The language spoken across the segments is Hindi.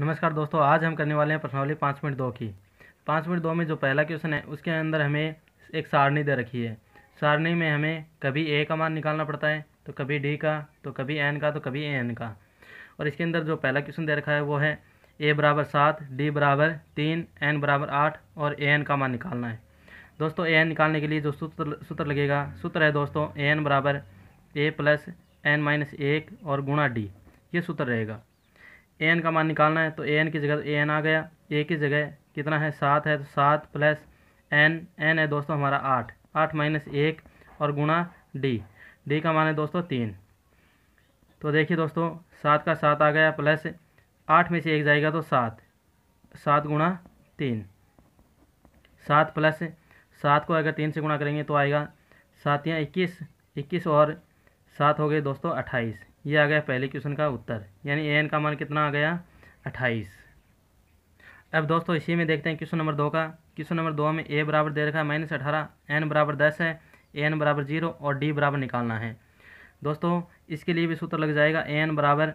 नमस्कार दोस्तों आज हम करने वाले हैं प्रश्नावली पाँच मिनट दो की पाँच मिनट दो में जो पहला क्वेश्चन है उसके अंदर हमें एक सारणी दे रखी है सारणी में हमें कभी ए का मान निकालना पड़ता है तो कभी डी का तो कभी एन का तो कभी ए एन का और इसके अंदर जो पहला क्वेश्चन दे रखा है वो है ए बराबर सात डी बराबर तीन एन बराबर आठ और ए एन का मान निकालना है दोस्तों ए एन निकालने के लिए जो सूत्र सूत्र लगेगा सूत्र है दोस्तों ए एन बराबर ए प्लस एन माइनस एक और गुणा डी ये सूत्र रहेगा ए एन का मान निकालना है तो ए एन की जगह ए एन आ गया ए की जगह कितना है सात है तो सात प्लस एन एन है दोस्तों हमारा आठ आठ माइनस एक और गुणा डी डी का मान है दोस्तों तीन तो देखिए दोस्तों सात का सात आ गया प्लस आठ में से एक जाएगा तो सात सात गुणा तीन सात प्लस सात को अगर तीन से गुणा करेंगे तो आएगा सात या इक्कीस इक्कीस और सात हो गए दोस्तों अट्ठाईस ये आ गया पहले क्वेश्चन का उत्तर यानी ए एन का मान कितना आ गया अट्ठाईस अब दोस्तों इसी में देखते हैं क्वेश्चन नंबर दो का क्वेश्चन नंबर दो में ए बराबर दे रखा है माइनस अठारह एन बराबर दस है ए एन बराबर जीरो और डी बराबर निकालना है दोस्तों इसके लिए भी सूत्र लग जाएगा ए एन बराबर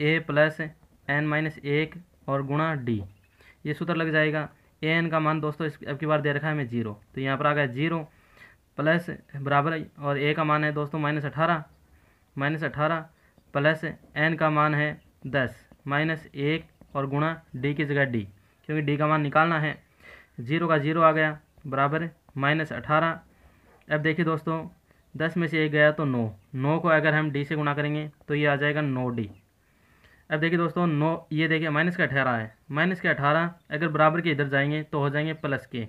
ए प्लस एन माइनस एक और गुणा डी ये सूत्र लग जाएगा ए एन का मान दोस्तों इस अब की बार दे रखा है हमें जीरो तो यहाँ पर आ गया जीरो प्लस बराबर और ए का मान है दोस्तों माइनस अठारह माइनस अठारह प्लस एन का मान है दस माइनस एक और गुणा डी की जगह डी क्योंकि डी का मान निकालना है जीरो का जीरो आ गया बराबर माइनस अठारह अब देखिए दोस्तों दस में से एक गया तो नौ नौ को अगर हम डी से गुणा करेंगे तो ये आ जाएगा नौ डी अब देखिए दोस्तों नौ ये देखिए माइनस का अठारह है माइनस के अठारह अगर बराबर के इधर जाएंगे तो हो जाएंगे प्लस के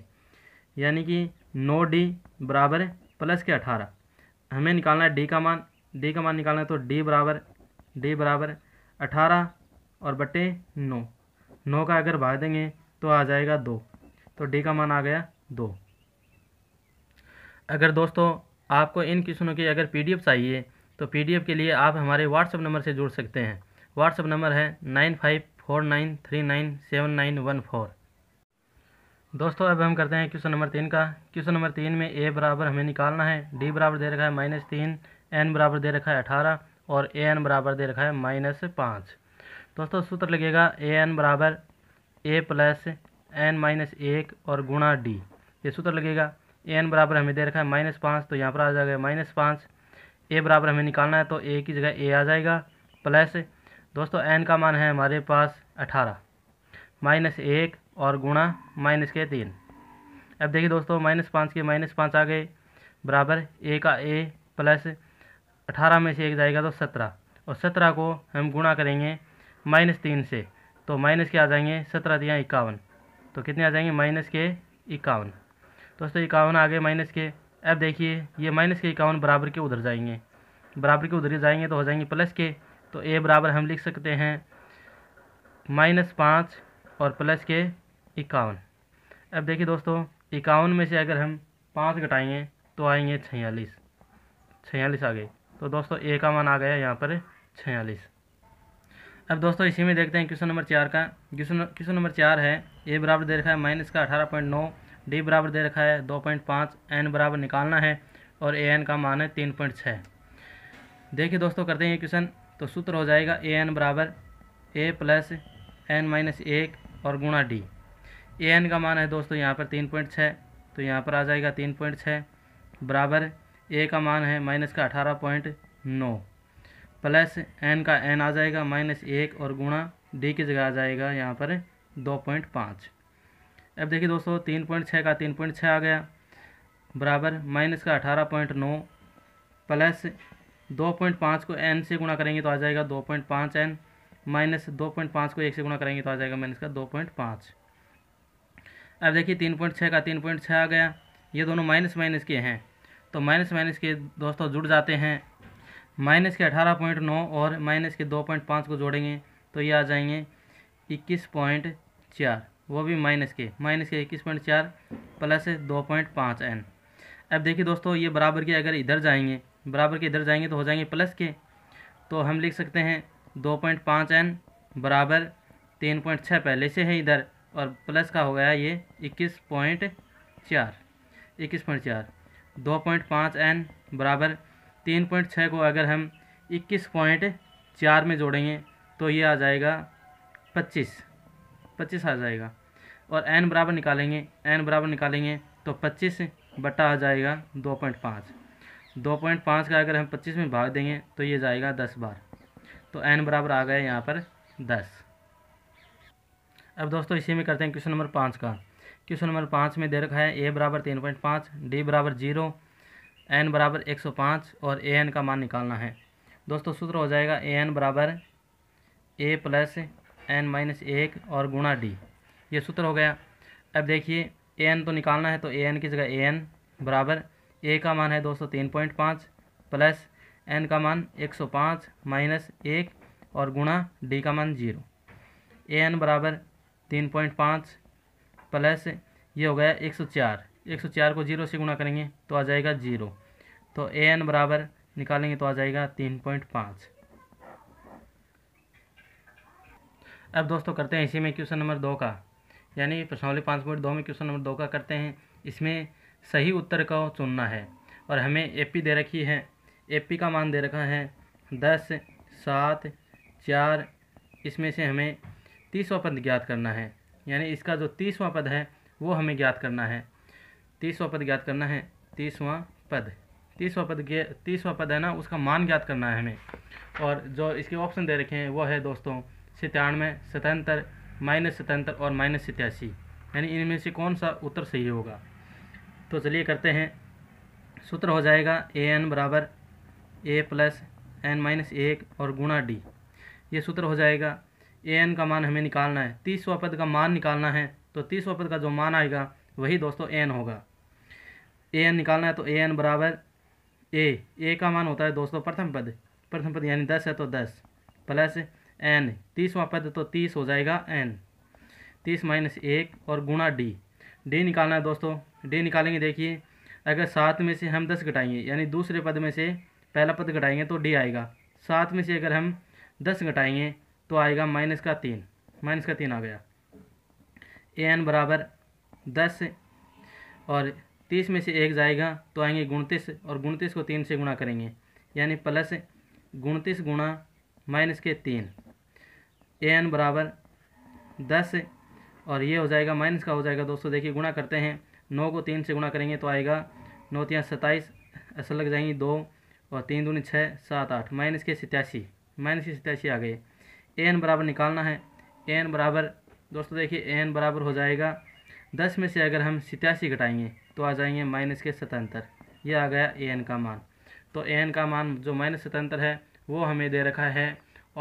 यानी कि नौ डी बराबर है प्लस के अठारह हमें निकालना है डी का मान डी का मान निकालना है तो डी बराबर डी बराबर अठारह और बटे नौ नौ का अगर भाग देंगे तो आ जाएगा दो तो डी का मान आ गया दो अगर दोस्तों आपको इन किस्मों की अगर पी चाहिए तो पी के लिए आप हमारे व्हाट्सअप नंबर से जुड़ सकते हैं व्हाट्सअप नंबर है nine five four nine three nine seven nine one four दोस्तों अब हम करते हैं क्वेश्चन नंबर तीन का क्वेश्चन नंबर तीन में ए बराबर हमें निकालना है डी बराबर दे रखा है माइनस तीन एन बराबर दे रखा है अठारह और ए एन बराबर दे रखा है माइनस पाँच दोस्तों सूत्र लगेगा ए एन बराबर ए प्लस एन माइनस एक और गुणा डी ये सूत्र लगेगा ए एन बराबर हमें दे रखा है माइनस पाँच तो यहाँ पर आ जाएगा माइनस पाँच ए बराबर हमें निकालना है तो ए की जगह ए आ जाएगा प्लस दोस्तों एन का मान है हमारे पास अठारह माइनस एक और गुणा माइनस के तीन अब देखिए दोस्तों माइनस पाँच के माइनस पाँच आ गए बराबर ए का ए प्लस अठारह में से एक जाएगा तो सत्रह और सत्रह को हम गुणा करेंगे माइनस तीन से तो माइनस के आ जाएंगे सत्रह दिया इक्यावन तो कितने आ जाएंगे माइनस के इक्यावन तो दोस्तों इक्यावन आ गए माइनस के अब देखिए ये माइनस के इक्यावन बराबर के उधर जाएंगे बराबर के उधर ही जाएंगे तो हो जाएंगे प्लस के तो ए बराबर हम लिख सकते हैं माइनस पाँच और प्लस के इक्यावन अब देखिए दोस्तों इक्यावन में से अगर हम पाँच घटाएंगे तो आएंगे छियालीस छियालीस आ गए तो दोस्तों ए का मान आ गया यहाँ पर छियालीस अब दोस्तों इसी में देखते हैं क्वेश्चन नंबर चार का क्वेश्चन क्वेश्चन नंबर चार है ए बराबर दे रखा है माइनस का अठारह पॉइंट नौ डी बराबर दे रखा है दो पॉइंट पाँच एन बराबर निकालना है और ए एन का मान है तीन पॉइंट छः देखिए दोस्तों करते हैं ये क्वेश्चन तो सूत्र हो जाएगा ए एन बराबर ए प्लस एन माइनस एक और गुणा डी ए एन का मान है दोस्तों यहाँ पर तीन पॉइंट छः तो यहाँ पर आ जाएगा तीन पॉइंट छः बराबर ए का मान है माइनस का अठारह पॉइंट नौ प्लस एन का एन आ जाएगा माइनस एक और गुणा डी की जगह आ जाएगा यहाँ पर दो पॉइंट पाँच अब देखिए दोस्तों तीन पॉइंट छः का तीन पॉइंट छः आ गया बराबर माइनस का अठारह पॉइंट नौ प्लस दो पॉइंट पाँच को एन से गुणा करेंगे तो आ जाएगा दो पॉइंट पाँच एन माइनस दो पॉइंट पाँच को एक से गुणा करेंगे तो आ जाएगा माइनस का दो पॉइंट पाँच अब देखिए तीन पॉइंट छः का तीन पॉइंट छः आ गया ये दोनों माइनस माइनस के हैं तो माइनस माइनस के दोस्तों जुड़ जाते हैं माइनस के अठारह पॉइंट नौ और माइनस के दो पॉइंट पाँच को जोड़ेंगे तो ये आ जाएंगे इक्कीस पॉइंट चार वो भी माइनस के माइनस के इक्कीस पॉइंट चार प्लस दो पॉइंट पाँच एन अब देखिए दोस्तों ये बराबर के अगर इधर जाएंगे बराबर के इधर जाएंगे तो हो जाएंगे प्लस के तो हम लिख सकते हैं दो पॉइंट पाँच एन बराबर तीन पॉइंट छः पहले से है इधर और प्लस का हो गया ये इक्कीस पॉइंट चार इक्कीस पॉइंट चार दो पॉइंट पाँच एन बराबर तीन पॉइंट छः को अगर हम इक्कीस पॉइंट चार में जोड़ेंगे तो ये आ जाएगा पच्चीस पच्चीस आ जाएगा और एन बराबर निकालेंगे एन बराबर निकालेंगे तो पच्चीस बटा आ जाएगा दो पॉइंट पाँच दो पॉइंट पाँच का अगर हम पच्चीस में भाग देंगे तो ये जाएगा दस बार तो एन बराबर आ गया यहाँ पर दस अब दोस्तों इसी में करते हैं क्वेश्चन नंबर पाँच का क्वेश्चन नंबर पाँच में दे रखा है ए बराबर तीन पॉइंट पाँच डी बराबर जीरो एन बराबर एक सौ पाँच और ए एन का मान निकालना है दोस्तों सूत्र हो जाएगा ए एन बराबर ए प्लस एन माइनस एक और गुणा डी ये सूत्र हो गया अब देखिए ए एन तो निकालना है तो ए एन की जगह ए एन बराबर ए का मान है दोस्तों तीन पॉइंट पाँच प्लस एन का मान एक सौ पाँच माइनस एक और गुणा डी का मान जीरो ए एन बराबर तीन पॉइंट पाँच प्लस ये हो गया एक सौ चार एक सौ चार को जीरो से गुणा करेंगे तो आ जाएगा जीरो तो ए एन बराबर निकालेंगे तो आ जाएगा तीन पॉइंट पाँच अब दोस्तों करते हैं इसी में क्वेश्चन नंबर दो का यानी प्रश्नावली पाँच पॉइंट दो में क्वेश्चन नंबर दो का करते हैं इसमें सही उत्तर को चुनना है और हमें पी दे रखी है पी का मान दे रखा है दस सात चार इसमें से हमें तीसवा पद ज्ञात करना है यानी इसका जो तीसवा पद है वो हमें ज्ञात करना है तीसवा पद ज्ञात करना है तीसवा पद तीसवा पद तीसवा पद है ना उसका मान ज्ञात करना है हमें और जो इसके ऑप्शन दे रखे हैं वो है दोस्तों सितानवे सतहत्तर माइनस सतहत्तर और माइनस सतासी यानी इनमें से कौन सा उत्तर सही होगा तो चलिए करते हैं सूत्र हो जाएगा ए एन बराबर ए प्लस एन माइनस एक और गुणा डी ये सूत्र हो जाएगा ए एन का मान हमें निकालना है तीसवा पद का मान निकालना है तो तीसवा पद का जो मान आएगा वही दोस्तों एन होगा ए एन निकालना है तो ए एन बराबर ए ए का मान होता है दोस्तों प्रथम पद प्रथम पद यानी दस है तो दस प्लस एन तीसवा पद तो तीस हो जाएगा एन तीस माइनस एक और गुणा डी डी निकालना है दोस्तों डी निकालेंगे देखिए अगर सात में से हम दस घटाएंगे यानी दूसरे पद में से पहला पद घटाएंगे तो डी आएगा सात में से अगर हम दस घटाएंगे तो आएगा माइनस का तीन माइनस का तीन आ गया ए एन बराबर दस और तीस में से एक जाएगा तो आएंगे गुणतीस और गुणतीस को तीन से गुणा करेंगे यानी प्लस गुणतीस गुणा माइनस के तीन ए एन बराबर दस और ये हो जाएगा माइनस का हो जाएगा दोस्तों देखिए गुणा करते हैं नौ को तीन से गुणा करेंगे तो आएगा नौ तिया सत्ताईस असल लग जाएंगी दो और तीन दूनी छः सात आठ माइनस के सत्यासी माइनस के सत्यासी आ गए एन बराबर निकालना है एन बराबर दोस्तों देखिए एन बराबर हो जाएगा दस में से अगर हम सितासी घटाएंगे तो आ जाएंगे माइनस के सतहत्तर ये आ गया एन का मान तो एन का मान जो माइनस सतहत्तर है वो हमें दे रखा है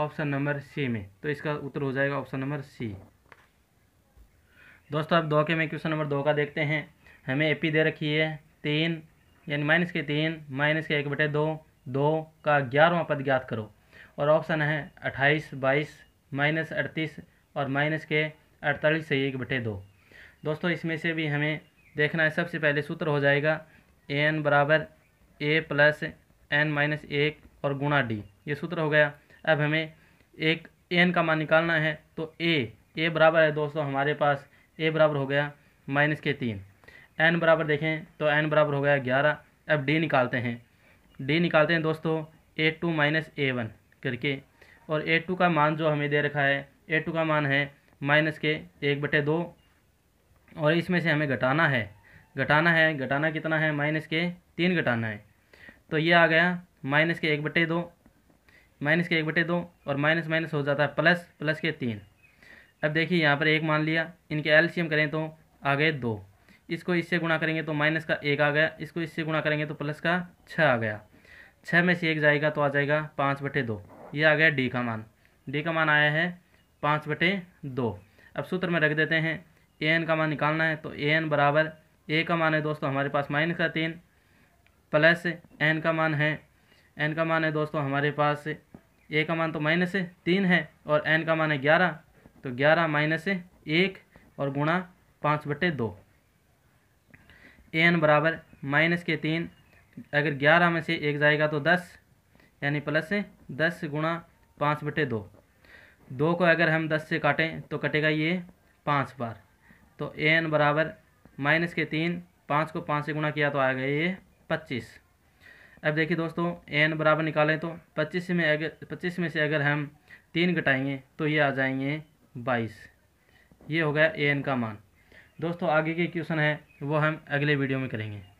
ऑप्शन नंबर सी में तो इसका उत्तर हो जाएगा ऑप्शन नंबर सी दोस्तों अब दो के में क्वेश्चन नंबर दो का देखते हैं हमें ए पी दे रखी है तीन यानी माइनस के तीन माइनस के एक बटे दो दो का ग्यारहवा पद ज्ञात करो और ऑप्शन है अट्ठाईस बाईस माइनस अड़तीस और माइनस के अड़तालीस से एक बटे दो दोस्तों इसमें से भी हमें देखना है सबसे पहले सूत्र हो जाएगा ए एन बराबर ए प्लस एन माइनस एक और गुणा डी ये सूत्र हो गया अब हमें एक एन का मान निकालना है तो ए ए बराबर है दोस्तों हमारे पास ए बराबर हो गया माइनस के तीन एन बराबर देखें तो एन बराबर हो गया ग्यारह अब डी निकालते हैं डी निकालते हैं दोस्तों a two minus a one करके और ए टू का मान जो हमें दे रखा है ए टू का मान है माइनस के एक बटे दो और इसमें से हमें घटाना है घटाना है घटाना कितना है माइनस के तीन घटाना है तो ये आ गया माइनस के एक बटे दो माइनस के एक बटे दो और माइनस माइनस हो जाता है प्लस प्लस के तीन अब देखिए यहाँ पर एक मान लिया इनके एलसीएम करें तो आ गए दो इसको इससे गुणा करेंगे तो माइनस का एक आ गया इसको इससे गुणा करेंगे तो प्लस का छः आ गया छः में से एक जाएगा तो आ जाएगा पाँच बटे दो ये आ गया डी का मान डी का मान आया है पाँच बटे दो अब सूत्र में रख देते हैं ए एन का मान निकालना है तो ए एन बराबर ए का मान है दोस्तों हमारे पास माइनस का तीन प्लस एन का मान है एन का मान है दोस्तों हमारे पास ए का मान तो माइनस तीन है और एन का मान है ग्यारह तो ग्यारह माइनस एक और गुणा पाँच बटे दो ए एन बराबर माइनस के तीन अगर ग्यारह में से एक जाएगा तो दस यानी प्लस दस गुणा पाँच बटे दो दो को अगर हम दस से काटें तो कटेगा ये पाँच बार तो ए एन बराबर माइनस के तीन पाँच को पाँच से गुणा किया तो आ गया ये पच्चीस अब देखिए दोस्तों ए एन बराबर निकालें तो पच्चीस में अगर पच्चीस में से अगर हम तीन घटाएंगे तो ये आ जाएंगे बाईस ये हो गया ए एन का मान दोस्तों आगे के क्वेश्चन है वो हम अगले वीडियो में करेंगे